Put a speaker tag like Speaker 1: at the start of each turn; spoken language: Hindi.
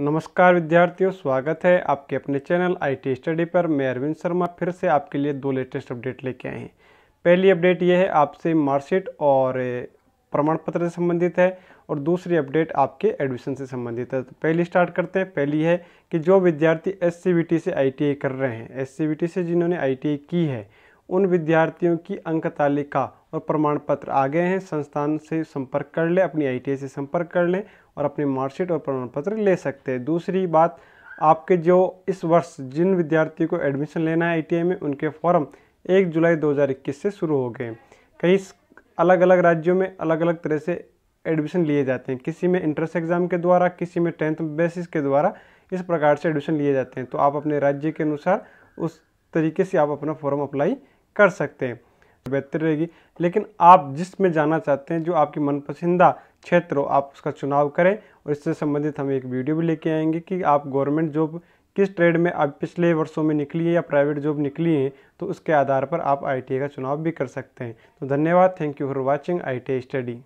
Speaker 1: नमस्कार विद्यार्थियों स्वागत है आपके अपने चैनल आईटी स्टडी पर मैं अरविंद शर्मा फिर से आपके लिए दो लेटेस्ट अपडेट लेके आए हैं पहली अपडेट ये है आपसे मार्कशीट और प्रमाण पत्र से संबंधित है और दूसरी अपडेट आपके एडमिशन से संबंधित है तो पहली स्टार्ट करते हैं पहली है कि जो विद्यार्थी एस से आई कर रहे हैं एस से जिन्होंने आई की है उन विद्यार्थियों की अंक तालिका और प्रमाण पत्र आ गए हैं संस्थान से संपर्क कर लें अपनी आई से संपर्क कर लें और अपनी मार्कशीट और प्रमाण पत्र ले सकते हैं दूसरी बात आपके जो इस वर्ष जिन विद्यार्थियों को एडमिशन लेना है आई में उनके फॉर्म एक जुलाई 2021 से शुरू हो गए कई अलग अलग राज्यों में अलग अलग तरह से एडमिशन लिए जाते हैं किसी में इंट्रेंस एग्ज़ाम के द्वारा किसी में टेंथ बेसिस के द्वारा इस प्रकार से एडमिशन लिए जाते हैं तो आप अपने राज्य के अनुसार उस तरीके से आप अपना फॉर्म अप्लाई कर सकते हैं तो बेहतर रहेगी लेकिन आप जिसमें जाना चाहते हैं जो आपकी मनपसंदा क्षेत्र हो आप उसका चुनाव करें और इससे संबंधित हम एक वीडियो भी लेके आएंगे कि आप गवर्नमेंट जॉब किस ट्रेड में आप पिछले वर्षों में निकली है या प्राइवेट जॉब निकली है तो उसके आधार पर आप आई का चुनाव भी कर सकते हैं तो धन्यवाद thank you for watching I study